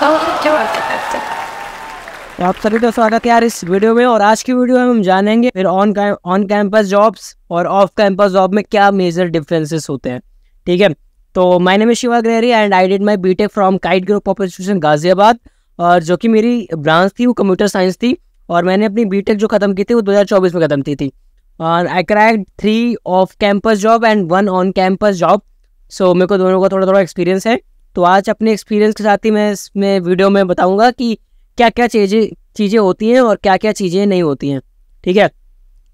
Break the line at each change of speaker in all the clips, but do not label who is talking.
तो आप सभी का स्वागत है यार इस वीडियो में और आज की वीडियो में हम जानेंगे फिर ऑन ऑन कैंपस जॉब्स और ऑफ कैंपस जॉब में क्या मेजर डिफरेंसेस होते हैं ठीक है तो माय नेम इज शिवा ग्रेरी and I did my BTech from KIET group of institution Ghaziabad और जो कि मेरी ब्रांच थी वो कंप्यूटर साइंस थी और मैंने अपनी बी जो खत्म की थी वो दो में खत्म की थी और I crack three off campus job and one on campus job so मेरे को दोनों का थोड़ा थोड़ा एक्सपीरियंस है तो आज अपने एक्सपीरियंस के साथ ही मैं इसमें वीडियो में बताऊंगा कि क्या क्या चीज़ें चीज़ें होती हैं और क्या क्या चीज़ें नहीं होती हैं ठीक है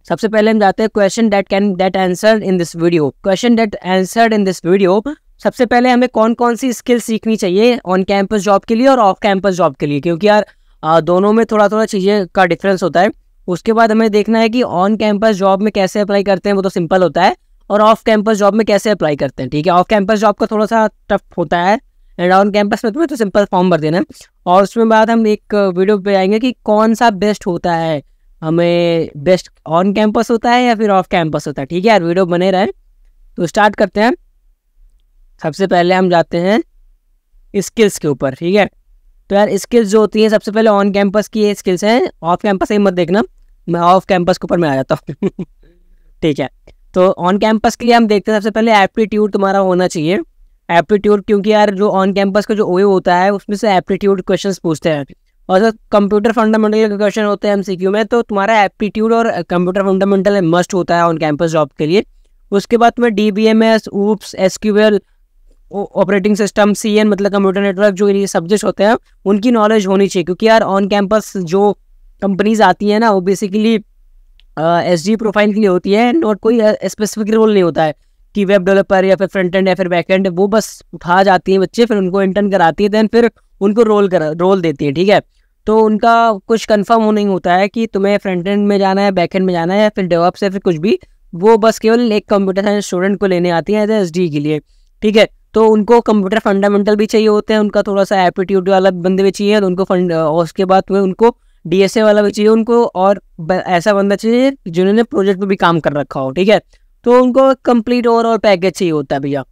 सबसे पहले हम जाते हैं question that can that answer in this video question that answer in this video सबसे पहले हमें कौन कौन सी स्किल सीखनी चाहिए ऑन कैंपस जॉब के लिए और ऑफ कैंपस जॉब के लिए क्योंकि यार आ, दोनों में थोड़ा थोड़ा चीज़ें का डिफरेंस होता है उसके बाद हमें देखना है कि ऑन कैंपस जॉब में कैसे अप्लाई करते हैं वो तो सिंपल होता है और ऑफ कैंपस जॉब में कैसे अप्लाई करते हैं ठीक है ऑफ कैंपस जॉब का थोड़ा सा टफ होता है एंड ऑन कैंपस में तुम्हें तो सिंपल फॉर्म तो भर देना है और उसमें बाद हम एक वीडियो पे आएंगे कि कौन सा बेस्ट होता है हमें बेस्ट ऑन कैंपस होता है या फिर ऑफ कैंपस होता है ठीक है यार वीडियो बने रहे तो स्टार्ट करते हैं सबसे पहले हम जाते हैं स्किल्स के ऊपर ठीक है तो यार स्किल्स जो होती है सबसे पहले ऑन कैंपस की ये स्किल्स हैं ऑफ कैंपस ही मत देखना मैं ऑफ कैंपस के ऊपर मैं आ जाता हूँ ठीक है तो ऑन कैंपस के लिए हम देखते हैं सबसे पहले एप्टीट्यूड तुम्हारा होना चाहिए एप्टीट्यूड क्योंकि यार जो ऑन कैंपस का जो ओ होता है उसमें से एप्टीट्यूड क्वेश्चन पूछते हैं और सर कंप्यूटर फंडामेंटल के क्वेश्चन होते हैं एमसीक्यू में तो तुम्हारा एप्टीट्यूड और कंप्यूटर फंडामेंटल मस्ट होता है ऑन कैंपस जॉब के लिए उसके बाद तुम्हें D B M S OOPS S Q L operating system C N मतलब कंप्यूटर नेटवर्क जो ये सब्जेक्ट होते हैं उनकी नॉलेज होनी चाहिए क्योंकि यार ऑन कैंपस जो कंपनीज आती है ना वो बेसिकली एस डी प्रोफाइल के लिए होती है नॉट कोई स्पेसिफिक रोल नहीं होता है कि वेब डेवलपर या फिर फ्रंट एंड या फिर बैक एंड वो बस उठा जाती हैं बच्चे फिर उनको इंटर्न कराती है देन फिर उनको रोल कर रोल देती है ठीक है तो उनका कुछ कन्फर्म नहीं होता है कि तुम्हें फ्रंट एंड में जाना है बैक एंड में जाना है या फिर डेवलप से फिर कुछ भी वो बस केवल एक कंप्यूटर साइंस स्टूडेंट को लेने आती है एस डी के लिए ठीक है तो उनको कंप्यूटर फंडामेंटल भी चाहिए होते हैं उनका थोड़ा सा एप्टीट्यूड वाला बंदे भी चाहिए तो उनको फंड उसके बाद में उनको डी वाला भी चाहिए उनको और ऐसा बंदा चाहिए जिन्होंने प्रोजेक्ट पर भी काम कर रखा हो ठीक है तो उनको कंप्लीट ओवरऑल पैकेज चाहिए होता है भैया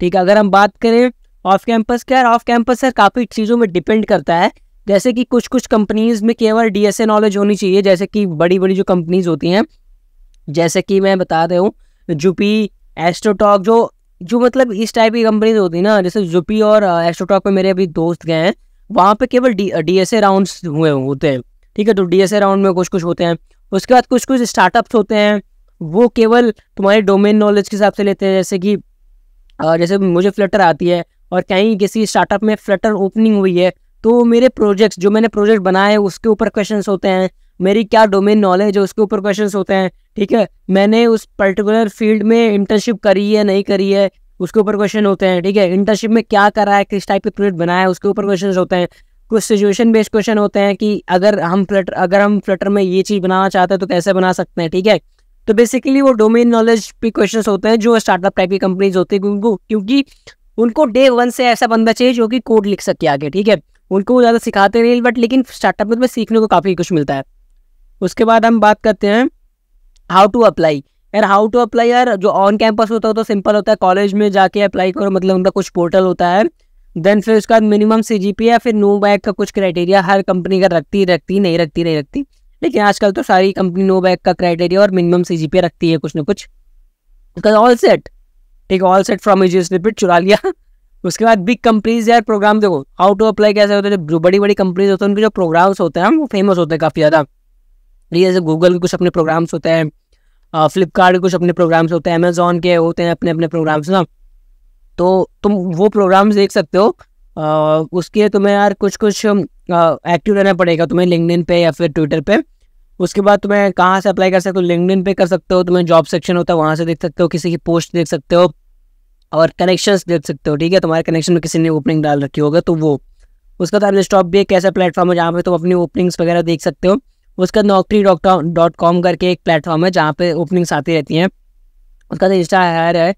ठीक है अगर हम बात करें ऑफ कैंपस यार ऑफ कैंपस सर काफ़ी चीज़ों में डिपेंड करता है जैसे कि कुछ कुछ कंपनीज में केवल डी नॉलेज होनी चाहिए जैसे कि बड़ी बड़ी जो कंपनीज होती हैं जैसे कि मैं बता रहे हूँ जुपी एस्ट्रोटॉक जो जो मतलब इस टाइप की कंपनीज होती है ना जैसे जुपी और एस्ट्रोटॉक में मेरे अभी दोस्त गए हैं वहाँ पे केवल डी डी एस ए हुए होते हैं ठीक है तो डी एस ए राउंड में कुछ कुछ होते हैं उसके बाद कुछ कुछ स्टार्टअप्स होते हैं वो केवल तुम्हारे डोमेन नॉलेज के हिसाब से लेते हैं जैसे कि जैसे मुझे फ्लटर आती है और कहीं किसी स्टार्टअप में फ्लटर ओपनिंग हुई है तो मेरे प्रोजेक्ट्स जो मैंने प्रोजेक्ट बनाए हैं उसके ऊपर क्वेश्चन होते हैं मेरी क्या डोमेन नॉलेज है उसके ऊपर क्वेश्चन होते हैं ठीक है मैंने उस पर्टिकुलर फील्ड में इंटर्नशिप करी है नहीं करी है उसके ऊपर क्वेश्चन होते हैं ठीक है इंटर्नशिप में क्या करा है किस टाइप के प्रोजेक्ट बनाया है उसके ऊपर क्वेश्चन होते हैं कुछ सिचुएशन बेस्ड क्वेश्चन होते हैं कि अगर हम फ्लटर अगर हम फ्लटर में ये चीज़ बनाना चाहते हैं तो कैसे बना सकते हैं ठीक है तो बेसिकली वो डोमेन नॉलेज पे क्वेश्चन होते हैं जो स्टार्टअप टाइप की कंपनीज होती है उनको क्योंकि उनको डे वन से ऐसा बंदा चाहिए जो कि कोड लिख सके आगे ठीक है उनको ज़्यादा सिखाते नहीं बट लेकिन स्टार्टअप में तो सीखने को काफ़ी कुछ मिलता है उसके बाद हम बात करते हैं हाउ टू अप्लाई यार हाउ टू अप्लाई यार जो ऑन कैंपस होता है तो सिंपल होता है कॉलेज में जाके अप्लाई करो मतलब उनका कुछ पोर्टल होता है देन फिर उसके बाद मिनिमम सी जी पी या फिर नो बैक का कुछ क्राइटेरिया हर कंपनी का रखती रखती नहीं रखती नहीं रखती लेकिन आजकल तो सारी कंपनी नो बैक का क्राइटेरिया और मिनिमम सी रखती है कुछ ना कुछ बिकॉज ऑल सेट ठीक all set from AGS limited चुरा लिया उसके बाद बिग कंपनीज यार प्रोग्राम देखो आउट टू अप्लाई कैसे होते हैं जो बड़ी बड़ी कंपनीज होते हैं उनके जो प्रोग्राम्स होते हैं वो फेमस होते हैं काफ़ी ज़्यादा जैसे गूगल के कुछ अपने प्रोग्राम्स होते हैं फ्लिपकार्ट के कुछ अपने प्रोग्राम्स होते हैं अमेजोन के होते हैं अपने अपने प्रोग्राम्स ना तो तुम वो प्रोग्राम्स देख सकते हो उसके तुम्हें यार कुछ कुछ एक्टिव रहना पड़ेगा तुम्हें लिंकड पे या फिर ट्विटर पे उसके बाद तुम्हें कहाँ से अप्लाई कर सकते हो लिंकड पे कर सकते हो तुम्हें जॉब सेक्शन होता है वहाँ से देख सकते हो किसी की पोस्ट देख सकते हो और कनेक्शंस देख सकते हो ठीक है तुम्हारे कनेक्शन में किसी ने ओपनिंग डाल रखी होगा तो वो उसका बाद तो स्टॉप भी एक ऐसा प्लेटफॉर्म है जहाँ पे तुम अपनी ओपनिंग्स वगैरह देख सकते हो उसका नौकरी डॉट कॉम करके एक प्लेटफॉर्म है जहाँ पे ओपनिंग्स आती रहती हैं उसका इंस्टा तो हायर है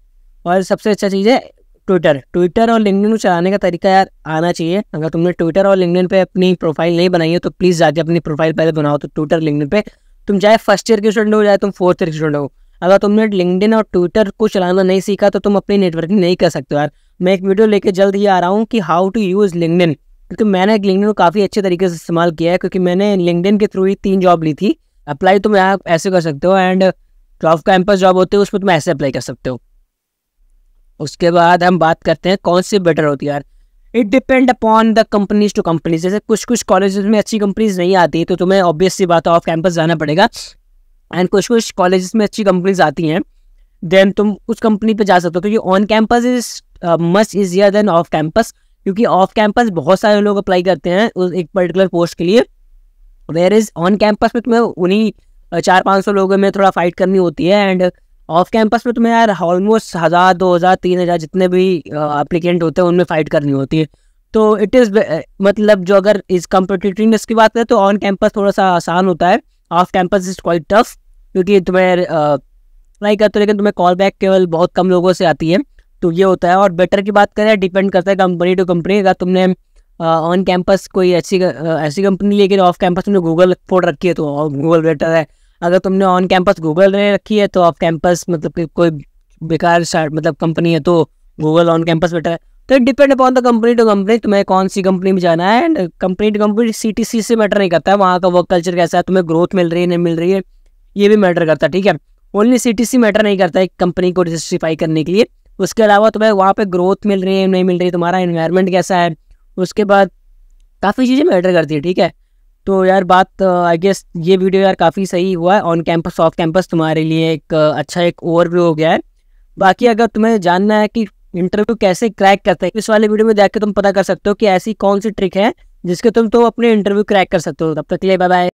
और सबसे अच्छा चीज़ है ट्विटर ट्विटर और लिंकडिन को चलाने का तरीका यार आना चाहिए अगर तुमने ट्विटर और लिंकडिन पे अपनी प्रोफाइल नहीं बनाई है तो प्लीज़ जाके अपनी प्रोफाइल पहले बनाओ तो ट्विटर लिंकडिन पे तुम चाहे फर्स्ट ईयर के स्टूडेंट हो चाहे तुम फोर्थ ईयर के स्टूडेंट हो अगर तुमने लिंकडिन और ट्विटर को चलाना नहीं सीखा तो तुम अपनी नेटवर्किंग नहीं कर सकते यार मैं एक वीडियो लेके जल्द ही आ रहा हूँ कि हाउ टू यूज़ लिंकडिन क्योंकि मैंने लिंकडिन को काफ़ी अच्छे तरीके से इस्तेमाल किया है क्योंकि मैंने लिंकडिन के थ्रू ही तीन जॉब ली थी अप्लाई तुम यहाँ ऐसे कर सकते हो एंड जॉब कैंपस जॉब होते हो उसमें तुम ऐसे अप्लाई कर सकते हो उसके बाद हम बात करते हैं कौन सी बेटर होती है यार it depend upon the companies to companies जैसे कुछ कुछ कॉलेज में अच्छी कंपनीज नहीं आती तो तुम्हें ऑब्वियसली बात ऑफ कैंपस जाना पड़ेगा एंड कुछ कुछ कॉलेज में अच्छी कंपनीज आती हैं देन तुम उस कंपनी पे जा सकते हो क्योंकि on campus is much easier than off campus क्योंकि ऑफ कैंपस बहुत सारे लोग अप्लाई करते हैं उस एक पर्टिकुलर पोस्ट के लिए वेयर इज ऑन कैंपस में तुम्हें उन्हीं uh, चार पाँच सौ लोगों में थोड़ा फाइट करनी होती है एंड ऑफ कैंपस में तुम्हें यार ऑलमोस्ट हज़ार दो हज़ार तीन हज़ार जितने भी अप्लीकेंट होते हैं उनमें फ़ाइट करनी होती है तो इट इज़ मतलब जो अगर इस कम्पिटिटिवनेस की बात करें तो ऑन कैंपस थोड़ा सा आसान होता है off campus is quite tough क्योंकि तुम्हें ट्राई करते हो लेकिन तुम्हें कॉल बैक केवल बहुत कम लोगों से आती है तो ये होता है और बेटर की बात करें डिपेंड करता है कंपनी टू कंपनी अगर तुमने ऑन कैंपस कोई ऐसी ऐसी कंपनी लेकिन ऑफ कैंपस तुमने गूगल फोड़ रखी है तो गूगल बेटर है अगर तुमने ऑन कैंपस गूगल ने रखी है तो आप कैंपस मतलब कि कोई बेकार मतलब कंपनी है तो गूगल ऑन कैंपस बेटर है तो it depend upon the company to company तुम्हें कौन सी कंपनी में जाना है and company to company C T C से मैटर नहीं करता है वहाँ का वर्क कल्चर कैसा है तुम्हें ग्रोथ मिल रही है नहीं मिल रही है ये भी मैटर करता है ठीक है only C T C matter नहीं करता है कंपनी को रजिस्ट्रीफाई करने के लिए उसके अलावा तुम्हें वहाँ पर ग्रोथ मिल रही है नहीं मिल रही तुम्हारा इन्वायरमेंट कैसा है उसके बाद काफ़ी चीज़ें मैटर करती है ठीक है तो यार बात आई गेस ये वीडियो यार काफ़ी सही हुआ है ऑन कैंपस ऑफ कैंपस तुम्हारे लिए एक अच्छा एक ओवरव्यू हो गया है बाकी अगर तुम्हें जानना है कि इंटरव्यू कैसे क्रैक करते हैं इस वाले वीडियो में देख के तुम पता कर सकते हो कि ऐसी कौन सी ट्रिक है जिसके तुम तो अपने इंटरव्यू क्रैक कर सकते हो तब तक के लिए बाय बाय